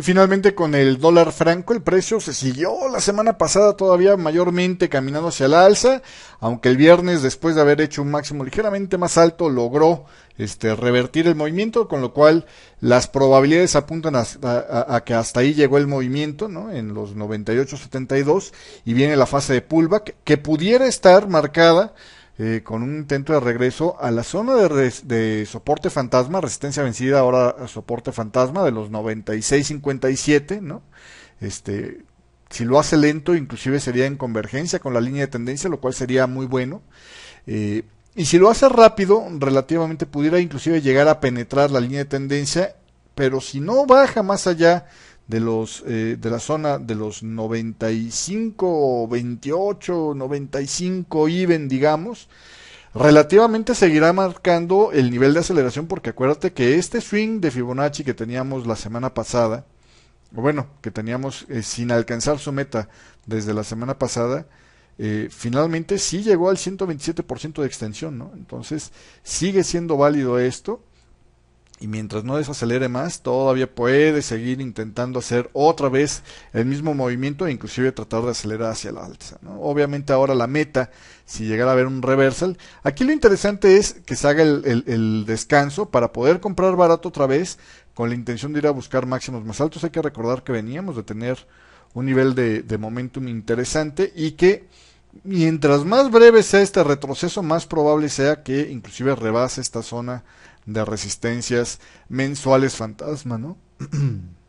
Y finalmente con el dólar franco el precio se siguió la semana pasada todavía mayormente caminando hacia la alza, aunque el viernes después de haber hecho un máximo ligeramente más alto logró este, revertir el movimiento, con lo cual las probabilidades apuntan a, que hasta ahí llegó el movimiento, En los 98.72 y viene la fase de pullback que pudiera estar marcada eh, con un intento de regreso a la zona de, soporte fantasma, resistencia vencida ahora a soporte fantasma de los 96.57, ¿no? Este, si lo hace lento, inclusive sería en convergencia con la línea de tendencia, lo cual sería muy bueno. Eh, y si lo hace rápido, relativamente pudiera inclusive llegar a penetrar la línea de tendencia, pero si no baja más allá de los eh, de la zona de los 95 28 95 even digamos relativamente seguirá marcando el nivel de aceleración porque acuérdate que este swing de Fibonacci que teníamos la semana pasada o bueno que teníamos eh, sin alcanzar su meta desde la semana pasada eh, finalmente sí llegó al 127% de extensión, ¿no? Entonces sigue siendo válido esto y mientras no desacelere más, todavía puede seguir intentando hacer otra vez el mismo movimiento e inclusive tratar de acelerar hacia la alza. Obviamente ahora la meta, si llegara a haber un reversal, aquí lo interesante es que se haga el, descanso para poder comprar barato otra vez con la intención de ir a buscar máximos más altos. Hay que recordar que veníamos de tener un nivel de momentum interesante y que mientras más breve sea este retroceso, más probable sea que inclusive rebase esta zona de resistencias mensuales fantasma, ¿no?